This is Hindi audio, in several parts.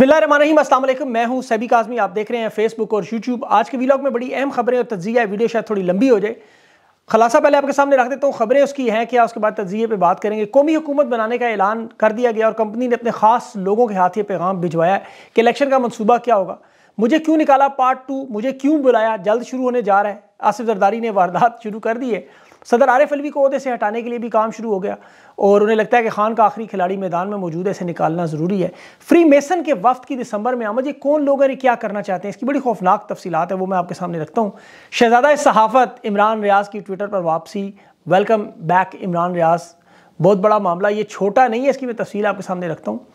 बसमिल मैं हूं सभी काजमी आप देख रहे हैं फेसबुक और यूट्यूब आज के वीलॉग में बड़ी अहम खबरें और तजिया है वीडियो शायद थोड़ी लंबी हो जाए खलासा पहले आपके सामने रख देता हूँ खबरें उसकी हैं क्या उसके बाद तजिए पे बात करेंगे कौमी हुकूमत बनाने का ऐलान कर दिया गया और कंपनी ने अपने खास लोगों के हाथ ये पैगाम भिजवाया कि इलेक्शन का मनसूबा क्या होगा मुझे क्यों निकाला पार्ट टू मुझे क्यों बुलाया जल्द शुरू होने जा रहा है आसिफ जरदारी ने वारदात शुरू कर दी है सदर आरिफ अलवी को अहदे से हटाने के लिए भी काम शुरू हो गया और उन्हें लगता है कि खान का आखिरी खिलाड़ी मैदान में मौजूद है इसे निकालना ज़रूरी है फ्री मेसन के वफ़ की दिसंबर में आमद ये कौन लोग हैं क्या करना चाहते हैं इसकी बड़ी खौफनाक तफसीत है वो मैं आपके सामने रखता हूँ शहजादा सहाफ़त इमरान रियाज की ट्विटर पर वापसी वेलकम बैक इमरान रियाज बहुत बड़ा मामला ये छोटा नहीं है इसकी मैं तफसील आपके सामने रखता हूँ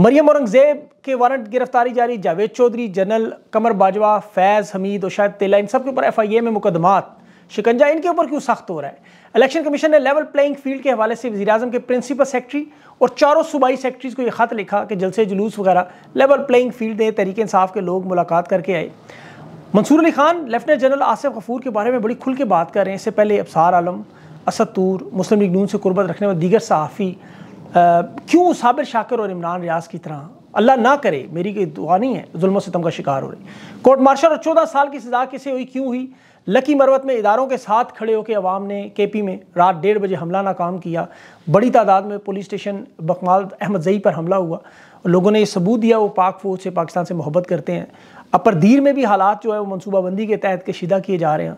मरियम औरंगजेब के वारंट गिरफ्तारी जारी जावेद चौधरी जनरल कमर बाजवा फैज़ हमीद और शायद तेला इन सब के ऊपर एफ आई ए में मुकदमात शिकंजा इनके ऊपर क्यों सख्त हो रहा है इलेक्शन कमीशन ने लेवल प्लेइंग फील्ड के हवाले से वजी के प्रिंसिपल सेक्रेटरी और चारों सूबाई सेक्रेटरीज को यह ख़त लिखा कि जलसे जुलूस वगैरह लेवल प्लेइंग फील्ड दें तरीके इंसाफ के लोग मुलाकात करके आए मंसूर अली खान लेफ्टिनेंट जनरल आसिफ गफूर के बारे में बड़ी खुल के बात कर रहे हैं इससे पहले अबसार आलम असदूर मुस्लिम लीग नून से कुर्बत रखने वाले दीगर सहाफ़ी क्यों साबिर शाकर और इमरान रियाज की तरह अल्लाह ना करे मेरी कोई दुआ नहीं है जुल्म सितम का शिकार हो रही कोर्ट मार्शल और चौदह साल की सजा किसे हुई क्यों हुई लकी मरवत में इदारों के साथ खड़े होकर आवाम ने के पी में रात डेढ़ बजे हमला नाकाम किया बड़ी तादाद में पुलिस स्टेशन बकमाल अहमद जई पर हमला हुआ लोगों ने सबूत दिया वो पाक फौज से पाकिस्तान से मोहब्बत करते हैं अपर दीर में भी हालात जो है वो मनसूबाबंदी के तहत कशीदा किए जा रहे हैं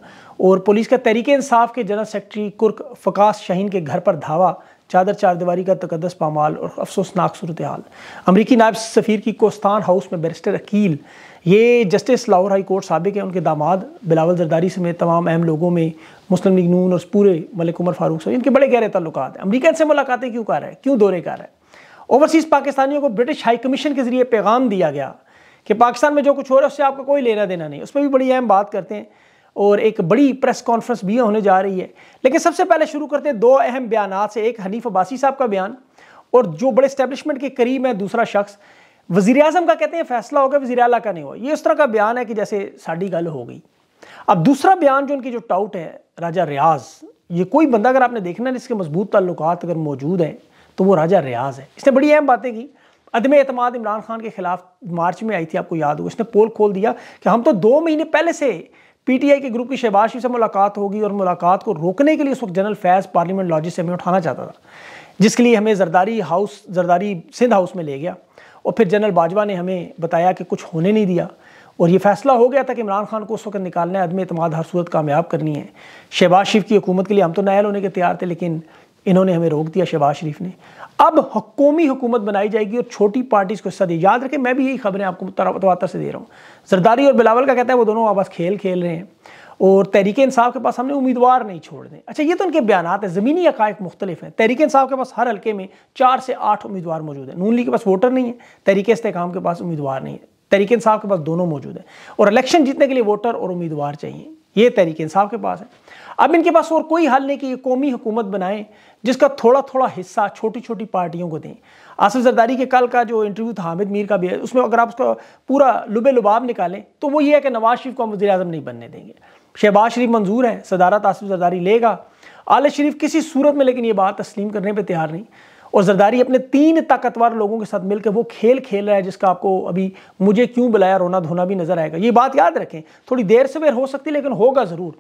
और पुलिस का तहरीक इंसाफ के जनरल सेक्रेटरी कुर्क फ़कास शाहीन के घर पर धावा चादर चारदीवारी का तकदस पामाल और अफसोसनाक सूरत हाल अमरीकी नायब सफ़ीर की कोस्तान हाउस में बैरिस्टर अकील ये जस्टिस लाहौर हाई कोर्ट सबक है उनके दामाद बिलावल जरदारी समेत तमाम अहम लोगों में मुस्लिम लीग नून और पूरे मलिक उमर फारूक सभी इनके बड़े गहरे तल्लुक हैं अमरीकन से मुलाकातें क्यों कर रहा है क्यों दौरे कर रहा है ओवरसीज़ पाकिस्तानियों को ब्रिटिश हाई कमीशन के ज़रिए पैगाम दिया गया कि पाकिस्तान में जो कुछ हो रहा है उससे आपका कोई लेना देना नहीं उस पर भी बड़ी अहम बात करते हैं और एक बड़ी प्रेस कॉन्फ्रेंस भी होने जा रही है लेकिन सबसे पहले शुरू करते हैं दो अहम बयान से एक हनीफ अब्बासी साहब का बयान और जो बड़े स्टैब्लिशमेंट के करीब है दूसरा शख्स वजीर अजम का कहते हैं फैसला होगा वजी अला का नहीं हुआ ये उस तरह का बयान है कि जैसे साड़ी गल हो गई अब दूसरा बयान जो उनकी जो टाउट है राजा रियाज ये कोई बंदा अगर आपने देखना है इसके मजबूत ताल्लुक अगर मौजूद हैं तो वो राजा रियाज है इसने बड़ी अहम बातें की अदम अतमाद इमरान खान के खिलाफ मार्च में आई थी आपको याद हो इसने पोल खोल दिया कि हम तो दो महीने पहले से पीटीआई के ग्रुप की शहबाज से मुलाकात होगी और मुलाकात को रोकने के लिए उस वक्त जनरल फैज पार्लियामेंट लॉजिस से हमें उठाना चाहता था जिसके लिए हमें जरदारी हाउस जरदारी सिंध हाउस में ले गया और फिर जनरल बाजवा ने हमें बताया कि कुछ होने नहीं दिया और ये फैसला हो गया था कि इमरान खान को उस वक्त निकालना है अदम अतमाद हर सूरत कामयाब करनी है शहबाज शरीफ की हुकूमत के लिए हम तो नायल होने के तैयार थे लेकिन इन्होंने हमें रोक दिया शहबाज शरीफ ने अब कौमी हुकूमत बनाई जाएगी और छोटी पार्टीज़ को हिस्सा दी याद रखें मैं भी यही खबरें आपको तवातर से दे रहा हूँ जरदारी और बिलावल का कहता है वो दोनों आपस खेल खेल रहे हैं और तहरीक इंसाफ के पास हमने उम्मीदवार नहीं छोड़ दें अच्छा ये तो उनके बयान है ज़मीनी हकायक मुख्तलिफ हैं तहरीक इंसाफ के पास हर हल्के में चार से आठ उम्मीदवार मौजूद हैं नून लीग के पास वोटर नहीं है तहरीक इसकाम के पास उम्मीदवार नहीं है तहरीक इंसाफ के पास दोनों मौजूद हैं और इलेक्शन जीतने के लिए वोटर और उम्मीदवार चाहिए ये तहरीक इंसाफ के पास है अब इनके पास और कोई हल नहीं कि ये कौमी हुकूमत बनाएं जिसका थोड़ा थोड़ा हिस्सा छोटी छोटी पार्टियों को दें आसिफ जरदारी के कल का जो इंटरव्यू था हामिद मीर का भी है उसमें अगर आप उसका पूरा लुबे लुबाब निकालें तो वो ये है कि नवाज शरीफ को हम वजी अजम नहीं बनने देंगे शहबाज शरीफ मंजूर है सदारत आसिफ जरदारी लेगा आल शरीफ किसी सूरत में लेकिन ये बात तस्लीम करने पर तैयार नहीं और जरदारी अपने तीन ताकतवर लोगों के साथ मिलकर वो खेल खेल रहा है जिसका आपको अभी मुझे क्यों बुलाया रोना धोना भी नजर आएगा ये बात याद रखें थोड़ी देर से वेर हो सकती है लेकिन होगा ज़रूर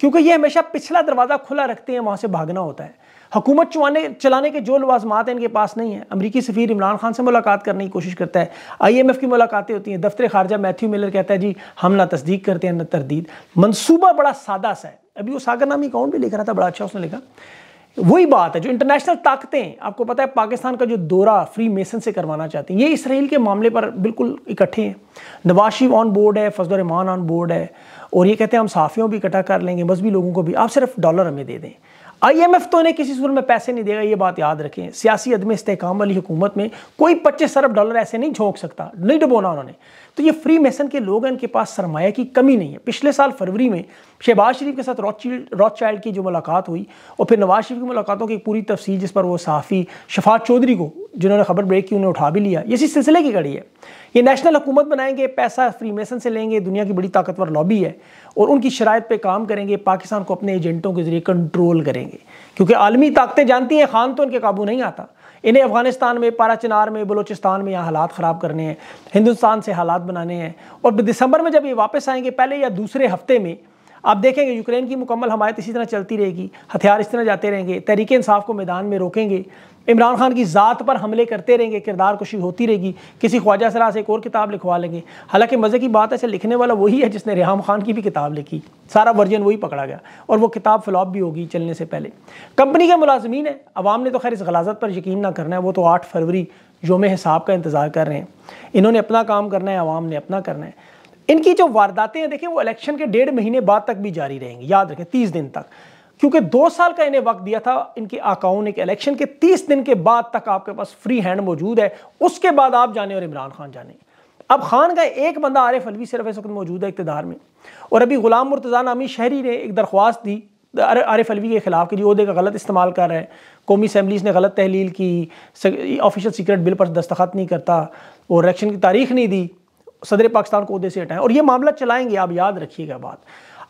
क्योंकि ये हमेशा पिछला दरवाज़ा खुला रखते हैं वहाँ से भागना होता है हुकूमत चुवाने चलाने के जो लवाजमात हैं इनके पास नहीं है अमरीकी सफ़ीर इमरान खान से मुलाकात करने की कोशिश करता है आई एम एफ़ की मुलाकातें होती हैं दफ्तर खारजा मैथ्यू मिलर कहता है जी हम ना तस्दीक करते हैं ना तरदीद मनसूबा बड़ा सादा सा है अभी वो सागर नामी अकाउंट भी लिख रहा था बड़ा अच्छा उसने लिखा वही बात है जो इंटरनेशनल ताकतें आपको पता है पाकिस्तान का जो दौरा फ्री मेसन से करवाना चाहती हैं ये इसराइल के मामले पर बिल्कुल इकट्ठे हैं नवाशी ऑन बोर्ड है फजल रमान ऑन बोर्ड है और ये कहते हैं हम साफियों भी इकट्ठा कर लेंगे मजहबी लोगों को भी आप सिर्फ डॉलर हमें दे दें आईएमएफ तो इन्हें किसी सूरत में पैसे नहीं देगा ये बात याद रखें सियासी अदम इसकाम वाली हुकूमत में कोई पच्चीस अरब डॉलर ऐसे नहीं झोंक सकता नहीं डुबोना उन्होंने तो ये फ्री मेसन के लोग हैं इनके पास सरमाया की कमी नहीं है पिछले साल फरवरी में शहबाज शरीफ के साथ रॉचील्ड रॉच चाइल्ड की जो मुलाकात हुई और फिर नवाज शरीफ की मुलाकातों की पूरी तफसील जिस पर वो सहाफ़ी शफात चौधरी को जिन्होंने खबर ब्रेक की उन्हें उठा भी लिया इसी सिलसिले की कड़ी है ये नेशनल हुकूमत बनाएंगे पैसा फ्री मेसन से लेंगे दुनिया की बड़ी ताकतवर लॉबी है और उनकी शरात पर काम करेंगे पाकिस्तान को अपने एजेंटों के जरिए कंट्रोल करेंगे क्योंकि आलमी ताकतें जानती हैं खान तो इनके काबू नहीं आता इन्हें अफगानिस्तान में पारा चिनार में बलोचिस्तान में यहाँ हालात ख़राब करने हैं हिंदुस्तान से हालात बनाने हैं और दिसंबर में जब ये वापस आएंगे पहले या दूसरे हफ्ते में आप देखेंगे यूक्रेन की मुकम्मल हमायत इसी तरह चलती रहेगी हथियार इस तरह जाते रहेंगे तहरीक इंसाफ को मैदान में रोकेंगे इमरान खान की ज़ात पर हमले करते रहेंगे किरदार कुशी होती रहेगी किसी ख्वाजा सरा से एक और किताब लिखवा लेंगे हालांकि मज़े की बात है ऐसे लिखने वाला वही है जिसने रेहम खान की भी किताब लिखी सारा वर्जन वही पकड़ा गया और वो किताब फ्लॉप भी होगी चलने से पहले कंपनी के मुलाजमीन है अवाम ने तो खैर इस गलाजत पर यकीन ना करना है वो तो आठ फरवरी योम हिसाब का इंतज़ार कर रहे हैं इन्होंने अपना काम करना है अवाम ने अपना करना है इनकी जो वारदातें हैं देखें वो इलेक्शन के डेढ़ महीने बाद तक भी जारी रहेंगी याद रखें तीस दिन तक क्योंकि दो साल का इन्हें वक्त दिया था इनकी आकाओं ने इलेक्शन के तीस दिन के बाद तक आपके पास फ्री हैंड मौजूद है उसके बाद आप जाने और इमरान खान जाने अब खान का एक बंदा आरिफ अलवी सिर्फ इस वक्त मौजूद है इकतदार में और अभी गुलाम मुर्तज़ा नामी शहरी ने एक दरख्वास्त दी आरिफ अलवी के ख़िलाफ़ कि जी अहदे का गलत इस्तेमाल कर रहे हैं कौमी असम्बलीस ने गलत तहलील की ऑफिशियल सीक्रेट बिल पर दस्तखत नहीं करता और इलेक्शन की तारीख नहीं दी सदर पाकिस्तान को अहदे से हटाएं और ये मामला चलाएंगे आप याद रखिएगा बात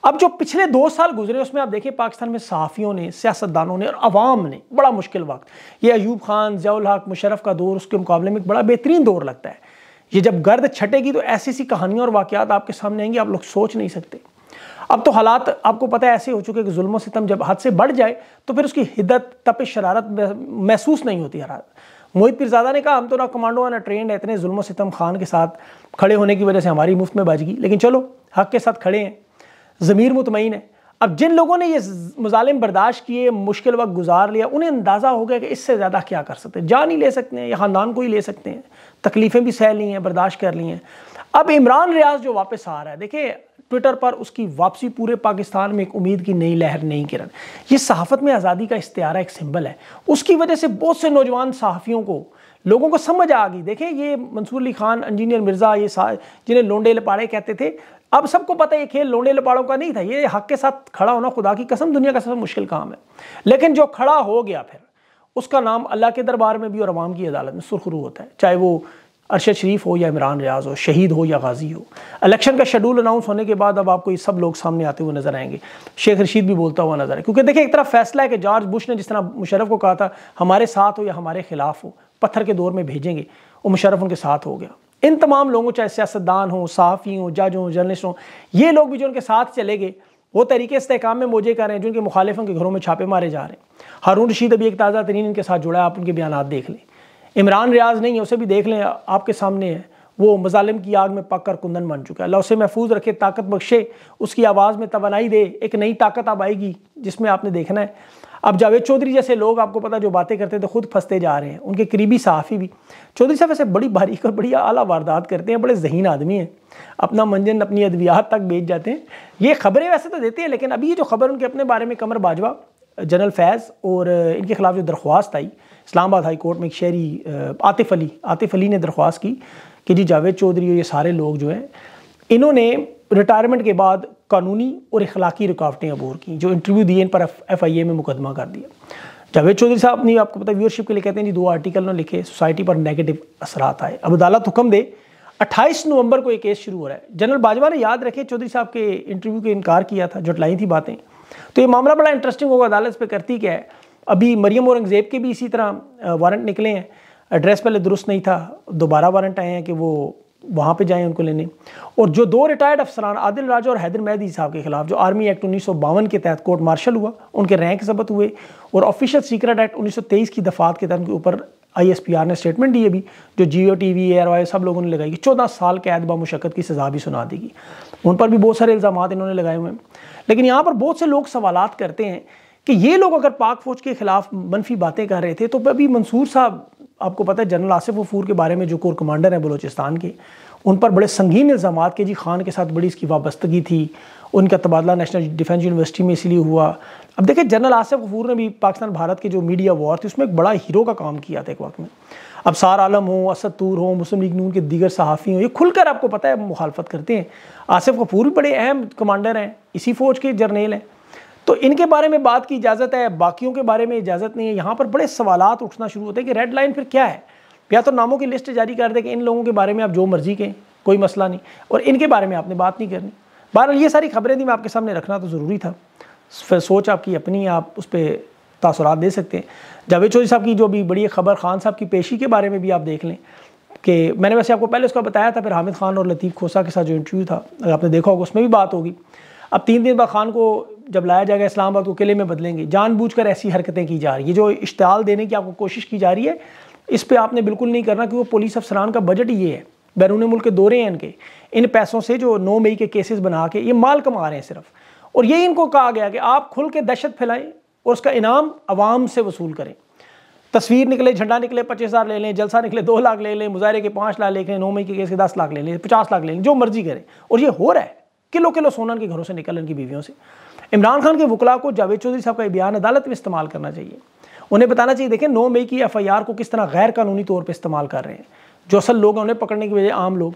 अब जो पिछले दो साल गुजरे उसमें आप देखिए पाकिस्तान में सहाफ़ियों ने सियासतदानों ने और आवाम ने बड़ा मुश्किल वक्त ये अयूब खान जयाल हक मुशरफ का दौर उसके मुकाबले में एक बड़ा बेहतरीन दौर लगता है ये जब गर्द छटेगी तो ऐसी ऐसी कहानियाँ और वाक़ात आपके सामने आएंगे आप लोग सोच नहीं सकते अब तो हालात आपको पता है ऐसे हो चुके हैं कि जुल्म सितम जब हद से बढ़ जाए तो फिर उसकी हिदत तप शरारत महसूस नहीं होती हरारत मोहित पिरजादा ने कहा हम तो ना कमांडो ना ट्रेंड है इतने जुल्म सितम खान के साथ खड़े होने की वजह से हमारी मुफ्त में बाजगी लेकिन चलो हक के साथ खड़े हैं ज़मीर मुतमिन है अब जिन लोगों ने ये मुजालिम बर्दाश्त किए मुश्किल वक्त गुजार लिया उन्हें अंदाज़ा हो गया कि इससे ज़्यादा क्या कर सकते हैं जान ही ले सकते हैं या ख़ानदान को ही ले सकते हैं तकलीफ़ें भी सह ली हैं बर्दाश्त कर ली हैं अब इमरान रियाज जो वापस आ रहा है देखिए ट्विटर पर उसकी वापसी पूरे पाकिस्तान में एक उम्मीद की नई लहर नई किरण ये सहाफ़त में आज़ादी का इश्तारा एक सिंबल है उसकी वजह से बहुत से नौजवान सहाफ़ियों को लोगों को समझ आ गई देखें ये मंसूर अली खान इंजीनियर मिर्ज़ा ये जिन्हें लोंडे लपाड़े कहते थे अब सबको पता है खेल लोंडे लपाड़ों का नहीं था ये हक के साथ खड़ा होना खुदा की कसम दुनिया का सबसे मुश्किल काम है लेकिन जो खड़ा हो गया फिर उसका नाम अल्लाह के दरबार में भी और अवाम की अदालत में सुरखरू होता है चाहे वो अरशद शरीफ हो या इमरान रियाज हो शहीद हो या गाजी हो इलेक्शन का शेड्यूल अनाउंस होने के बाद अब आपको ये सब लोग सामने आते हुए नजर आएंगे शेख रशीद भी बोलता हुआ नजर है क्योंकि देखिए एक तरफ फैसला है कि जॉर्ज बुश ने जिस तरह मुशरफ को कहा था हमारे साथ हो या हमारे खिलाफ हो पत्थर के दौर में भेजेंगे वो मुशरफ उनके साथ हो गया इन तमाम लोगों चाहे सियासतदान हों सहाफ़ी हों जज हों जर्नलिस्ट हों ये लोग भी जो उनके साथ चले गए वो तरीके इस्तेकाम में मोजे कर रहे हैं जो उनके मुखालिफों के घरों में छापे मारे जा रहे हैं हारून रशीद अभी एक ताज़ा तरीन इनके साथ जुड़ा है आप उनके बयान देख लें इमरान रियाज नहीं है उसे भी देख लें आपके सामने है वो मजालिम की आग में पक कर कुंदन बन चुका है अल्लाह उसे महफूज रखे ताकत बख्शे उसकी आवाज़ में तोनाई दे एक नई ताकत अब आएगी जिसमें आपने देखना है अब जावेद चौधरी जैसे लोग आपको पता जो बातें करते हैं तो खुद फंसते जा रहे हैं उनके करीबी सहाफ़ी भी चौधरी साहब ऐसे बड़ी बारीक और बड़ी आला वारदात करते हैं बड़े जहीन आदमी हैं अपना मंजन अपनी अद्वियात तक बेच जाते हैं ये खबरें वैसे तो देते हैं लेकिन अभी ये जो खबर उनके अपने बारे में कमर बाजवा जनरल फैज़ और इनके खिलाफ जो दरख्वास्त आई इस्लामाबाद हाई कोर्ट में एक शहरी आतिफ अली आतिफ अली ने दरख्वास्त की कि जी जावेद चौधरी और ये सारे लोग जो हैं इन्होंने रिटायरमेंट के बाद कानूनी और इखलाकी रुकावटें अबूर की जो इंटरव्यू दिए इन पर एफ आई ए में मुकदमा कर दिया जावेद चौधरी साहब ने आपको पता व्यूअरशिप के लिए कहते हैं जी दो आर्टिकल ने लिखे सोसाइटी पर नेगेटिव असरात आए अब अदालत हुक्म दे 28 नवंबर को ये केस शुरू हो रहा है जनरल बाजवा ने याद रखे चौधरी साहब के इंटरव्यू के इनकार किया था जुटलाई थी बातें तो ये मामला बड़ा इंटरेस्टिंग होगा अदालत पर करती क्या है अभी मरियम औरंगज़ेब के भी इसी तरह वारंट निकले हैं एड्रेस पहले दुरुस्त नहीं था दोबारा वारंट आए हैं कि वो वहाँ पे जाएं उनको लेने और जो दो रिटायर्ड अफसरान आदिल राजा और हैदर मैदी साहब के खिलाफ जो आर्मी एक्ट उन्नीस के तहत कोर्ट मार्शल हुआ उनके रैंक जबत हुए और ऑफिशियल सीक्रेट एक्ट 1923 की दफात के तहत उनके ऊपर आईएसपीआर ने स्टेटमेंट दी अभी जो Geo T V ARY सब लोगों ने लगाई कि चौदह साल कैद बामुशक्क़त की सज़ा भी सुना देगी उन पर भी बहुत सारे इल्ज़ाम इन्होंने लगाए हुए हैं लेकिन यहाँ पर बहुत से लोग सवाल करते हैं कि ये लोग अगर पाक फौज के खिलाफ मनफी बातें कर रहे थे तो अभी मंसूर साहब आपको पता है जनरल आसिफ वफूर के बारे में जो कोर कमांडर हैं बलोचिस्तान के उन पर बड़े संगीन इल्ज़ाम के जी खान के साथ बड़ी इसकी वाबस्तगी थी उनका तबादला नेशनल डिफेंस यूनिवर्सिटी में इसलिए हुआ अब देखिए जनरल आसिफ गफूर ने भी पाकिस्तान भारत के जो मीडिया वॉर थी उसमें एक बड़ा हीरो का काम किया था एक वक्त में अब सार आलम हो असद तूर हो मुस्लिम लीग नून के दीगर सहाफ़ी हों ये खुलकर आपको पता है मुखालफत करते हैं आसिफ कपूर भी बड़े अहम कमांडर हैं इसी फ़ौज के जर्नेल हैं तो इनके बारे में बात की इजाज़त है बाकियों के बारे में इजाज़त नहीं है यहाँ पर बड़े सवाल उठना शुरू होते हैं कि रेड लाइन फिर क्या है या तो नामों की लिस्ट जारी कर दे कि इन लोगों के बारे में आप जो मर्ज़ी कहें कोई मसला नहीं और इनके बारे में आपने बात नहीं करनी बहरहाल ये सारी खबरें थी मैं आपके सामने रखना तो ज़रूरी था फिर सोच आपकी अपनी आप उस पर तासरात दे सकते हैं जावेद चौधरी साहब की जो भी बड़ी खबर खान साहब की पेशी के बारे में भी आप देख लें कि मैंने वैसे आपको पहले उसका बताया था फिर हामिद खान और लतीफ़ खोसा के साथ जो इंटरव्यू था अगर आपने देखा होगा उसमें भी बात होगी अब तीन दिन बाद खान को जब लाया जाएगा इस्लामाबाद को किले में बदलेंगे जानबूझकर ऐसी हरकतें की जा रही है जो इश्ताल देने की आपको कोशिश की जा रही है इस पर आपने बिल्कुल नहीं करना क्योंकि पुलिस अफसरान का बजट ये है बैरून मुल्क के दौरे हैं इनके इन पैसों से जो नौ मई के केसेस बना के ये माल कमा रहे हैं सिर्फ और यही इनको कहा गया कि आप खुल के दहशत फैलाएं और उसका इनाम आवाम से वसूल करें तस्वीर निकले झंडा निकले पच्चीस हज़ार ले लें जलसा निकले दो लाख ले लें मुजाहरे के पाँच लाख ले लें नौ मई के केस के दस लाख ले लें पचास लाख ले लें जो मर्जी करें और ये हो रहा है किलो किलो सोना के घरों से निकल इनकी बीवियों से इमरान खान के वकला को जावेद चौधरी साहब का बयान अदालत में इस्तेमाल करना चाहिए उन्हें बताना चाहिए देखें नौ मई की एफ आई आर को किस तरह गैर कानूनी तौर पर इस्तेमाल कर रहे हैं जो असल लोग हैं उन्हें पकड़ने की वजह आम लोग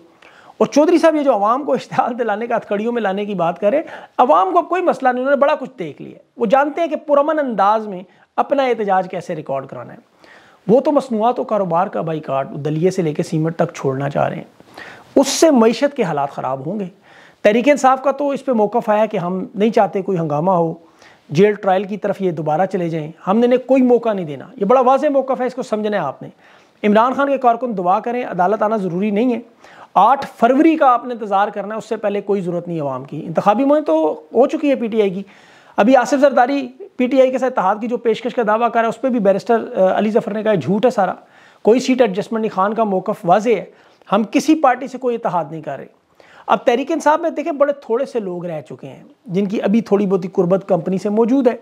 और चौधरी साहब ये जो आवाम को इश्तहाल दिलाने का हथकड़ियों में लाने की बात करें अवाम को अब कोई मसला नहीं उन्होंने बड़ा कुछ देख लिया वो जानते हैं कि पुरमन अंदाज में अपना एहतजाज कैसे रिकॉर्ड कराना है वो तो मसनूआत और कारोबार का बाइकाट दलिए से लेकर सीमट तक छोड़ना चाह रहे हैं उससे मीशत के हालात ख़राब होंगे तहरीक इंसाफ का तो इस पर मौक़ आया कि हम नहीं चाहते कोई हंगामा हो जेल ट्रायल की तरफ ये दोबारा चले जाएँ हमने इन्हें कोई मौका नहीं देना ये बड़ा वाज मौक़ है इसको समझना है आपने इमरान खान के कारकुन दुआ करें अदालत आना ज़रूरी नहीं है आठ फरवरी का आपने इंतज़ार करना है उससे पहले कोई ज़रूरत नहीं आवाम की इंतबी मुहिम तो हो चुकी है पी टी आई की अभी Asif Zardari P T I के साथ तहाद की जो पेशकश का दावा कर रहा है उस पर भी बैरिस्टर अली जफर ने कहा झूठ है सारा कोई सीट एडजस्टमेंट नहीं खान का मौक़ वाजे है हम किसी पार्टी से कोई इतिहाद नहीं कर रहे अब तहरीक इंसाफ में देखें बड़े थोड़े से लोग रह चुके हैं जिनकी अभी थोड़ी बहुत ही कुर्बत कंपनी से मौजूद है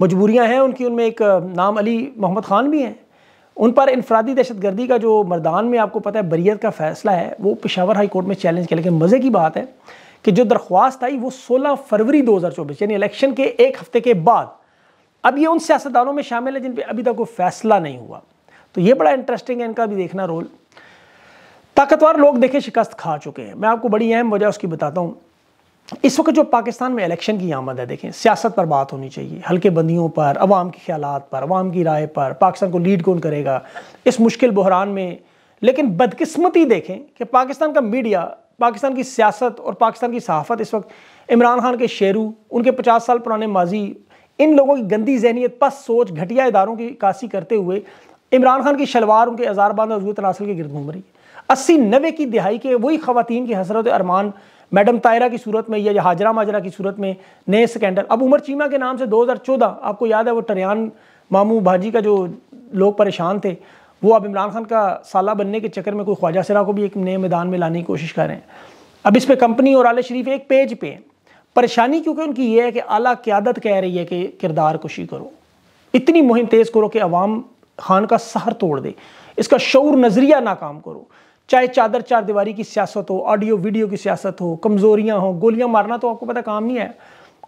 मजबूरियाँ हैं उनकी उनमें एक नाम अली मोहम्मद ख़ान भी हैं उन पर इनफरादी दहशत गर्दी का जो मरदान में आपको पता है बरीत का फैसला है वो पेशावर हाई कोर्ट में चैलेंज किया लेकिन मज़े की बात है कि जो दरख्वास्त आई वो सोलह फरवरी दो हज़ार चौबीस यानी इलेक्शन के एक हफ्ते के बाद अब ये उन सियासतदानों में शामिल है जिन पर अभी तक कोई फैसला नहीं हुआ तो ये बड़ा इंटरेस्टिंग है इनका भी देखना रोल ताकतवर लोग देखे शिकस्त खा चुके हैं मैं आपको बड़ी अहम वजह उसकी बताता हूँ इस वक्त जो पाकिस्तान में इलेक्शन की आमद है देखें सियासत पर बात होनी चाहिए हल्के बंदियों पर अवाम के ख्याल पर अवाम की राय पर पाकिस्तान को लीड कौन करेगा इस मुश्किल बहरान में लेकिन बदकिस्मती देखें कि पाकिस्तान का मीडिया पाकिस्तान की सियासत और पाकिस्तान की सहाफत इस वक्त इमरान खान के शेरू उनके पचास साल पुराने माजी इन लोगों की गंदी जहनीत पस सोच घटिया इदारों की कासी करते हुए इमरान खान की शलवार उनके अजारबान और जूत नासिल के गिरद घूम रही है अस्सी नबे की दिहाई के वही खातन की हसरत अरमान मैडम तायरा की सूरत में या हाजरा माजरा की सूरत में नए स्कैंडल अब उमर चीमा के नाम से 2014 आपको याद है वो टरियान मामू भाजी का जो लोग परेशान थे वो अब इमरान खान का साला बनने के चक्कर में कोई ख्वाजा सरा को भी एक नए मैदान में लाने की कोशिश कर रहे हैं अब इस पर कंपनी और आल शरीफ एक पेज पे हैं परेशानी क्योंकि उनकी ये है कि अला क्यादत कह रही है कि किरदार कुशी करो इतनी मुहिम तेज़ करो कि अवाम खान का सहर तोड़ दे इसका शौर नज़रिया नाकाम करो चाहे चादर चार दीवारी की सियासत हो ऑडियो वीडियो की सियासत हो कमज़ोरियाँ हों गोलियाँ मारना तो आपको पता काम नहीं है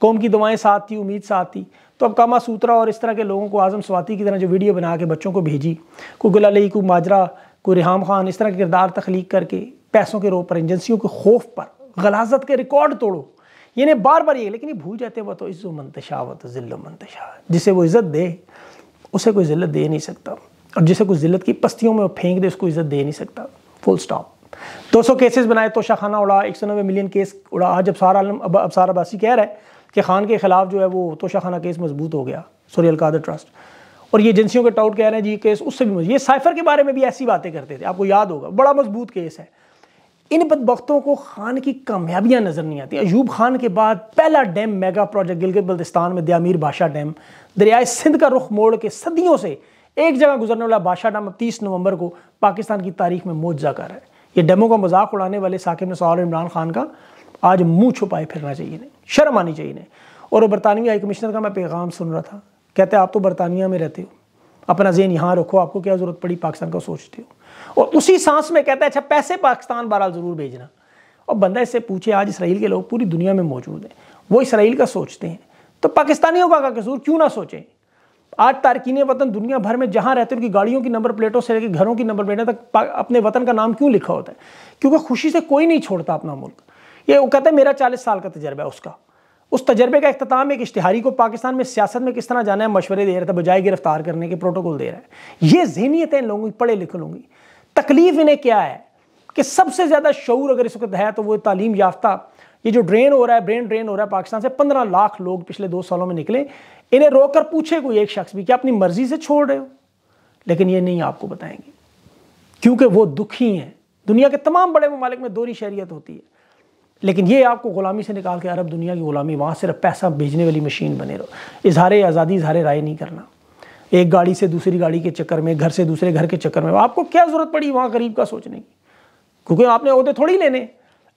कौम की दुआएं साथ थी उम्मीद साथ थी तो अब कामा सूत्रा और इस तरह के लोगों को आज़म स्वाति की तरह जो वीडियो बना के बच्चों को भेजी को गुलाली को माजरा कोई रिहाम खान इस तरह के किरदार तख्लीक करके पैसों के रोह पर एजेंसियों के खौफ पर गलाजत के रिकॉर्ड तोड़ो यानी बार बार ये लेकिन ये भूल जाते वह तो इज़्ज़ो मंतशा तो व तो ज़िल्लो मंतशा जिसे वो इज़्ज़त दे उसे कोई ज़िल्लत दे नहीं सकता और जिसे कोई ज़िल्लत की पस्तियों में फेंक दे उसको इज़्ज़त दे नहीं सकता फुल स्टॉप 200 केसेस बनाए तो शाहखाना उड़ा एक मिलियन केस उड़ा आज अब सारा आलम अब अब सारा बासी कह रहा है कि खान के खिलाफ जो है वो तोशाखाना केस मजबूत हो गया सोरी अलकादर ट्रस्ट और ये एजेंसियों के टाउट कह रहे हैं जी केस उससे भी मजबूत ये साइफर के बारे में भी ऐसी बातें करते थे आपको याद होगा बड़ा मजबूत केस है इन बदबकतों को खान की कामयाबियां नज़र नहीं आती अयूब खान के बाद पहला dam mega project Gilgit Baltistan में दयामीर बादशाह डैम दरियाए सिंध का रुख मोड़ के सदियों से एक जगह गुजरने वाला बादशाह नाम तीस नवंबर को पाकिस्तान की तारीख में मौत कर है ये डेमो का मजाक उड़ाने वाले साकिब नसौर इमरान खान का आज मुंह छुपाए फिरना चाहिए नहीं शर्म आनी चाहिए नहीं और बरतानवी हाई कमिश्नर का मैं पैगाम सुन रहा था कहते आप तो बरतानिया में रहते हो अपना जेन यहाँ रखो आपको क्या ज़रूरत पड़ी पाकिस्तान का सोचते हो और उसी सांस में कहता है अच्छा पैसे पाकिस्तान बहरहाल ज़रूर भेजना और बंदा इससे पूछे आज इसराइल के लोग पूरी दुनिया में मौजूद हैं वो इसराइल का सोचते हैं तो पाकिस्तानियों का कसूर क्यों ना सोचें आज तारकिन वतन दुनिया भर में जहाँ रहते हैं उनकी गाड़ियों की नंबर प्लेटों से लेकर घरों की नंबर प्लेटों तक अपने वतन का नाम क्यों लिखा होता है क्योंकि खुशी से कोई नहीं छोड़ता अपना मुल्क ये वो कहते हैं मेरा चालीस साल का तजर्बा है उसका उस तजर्बे का अख्ताम एक इश्तिहारी को पाकिस्तान में सियासत में किस तरह जाना है मशवरे दे रहा था बजाय गिरफ्तार करने के प्रोटोकॉल दे रहा है ये जहनीत है लोगों की पढ़े लिखे लोगों की तकलीफ इन्हें क्या है कि सबसे ज़्यादा शौर अगर इस वक्त है तो वो तालीम याफ्ता ये जो ड्रेन हो रहा है ब्रेन ड्रेन हो रहा है पाकिस्तान से पंद्रह लाख लोग पिछले दो सालों में निकले इन्हें कर पूछे कोई एक शख्स भी कि अपनी मर्जी से छोड़ रहे हो लेकिन ये नहीं आपको बताएंगे क्योंकि वो दुखी हैं दुनिया के तमाम बड़े ममालिक में दोहरी शहरीत होती है लेकिन ये आपको ग़ुलामी से निकाल के अरब दुनिया की ग़ुलामी वहाँ सिर्फ पैसा भेजने वाली मशीन बने रहो इजहार आज़ादी इजहार राय नहीं करना एक गाड़ी से दूसरी गाड़ी के चक्कर में घर से दूसरे घर के चक्कर में आपको क्या ज़रूरत पड़ी वहाँ गरीब का सोचने की क्योंकि आपने अहदे थोड़ी लेने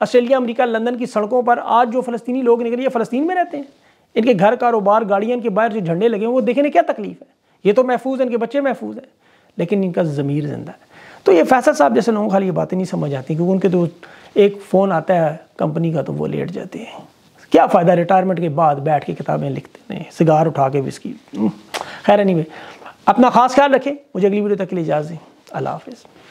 ऑस्ट्रेलिया अमेरिका लंदन की सड़कों पर आज जो फ़लस्तीनी लोग निकले फ़लस्तीन में रहते हैं इनके घर कारोबार गाड़ियाँ इनके बाहर जो झंडे लगे हैं वो देखने क्या तकलीफ है ये तो महफूज है इनके बच्चे महफूज हैं लेकिन इनका ज़मीर जिंदा है तो ये फैसल साहब जैसे लोगों को खाली ये बातें नहीं समझ आती क्योंकि उनके तो एक फ़ोन आता है कंपनी का तो वो लेट जाते हैं क्या फ़ायदा रिटायरमेंट के बाद बैठ के किताबें लिखते हैं सिगार उठा के बिस्की हम्म, खैर नहीं अपना खास ख्याल रखें मुझे अगली वीडियो तक के लिए इजाज़ दें अल्लाह हाफिज़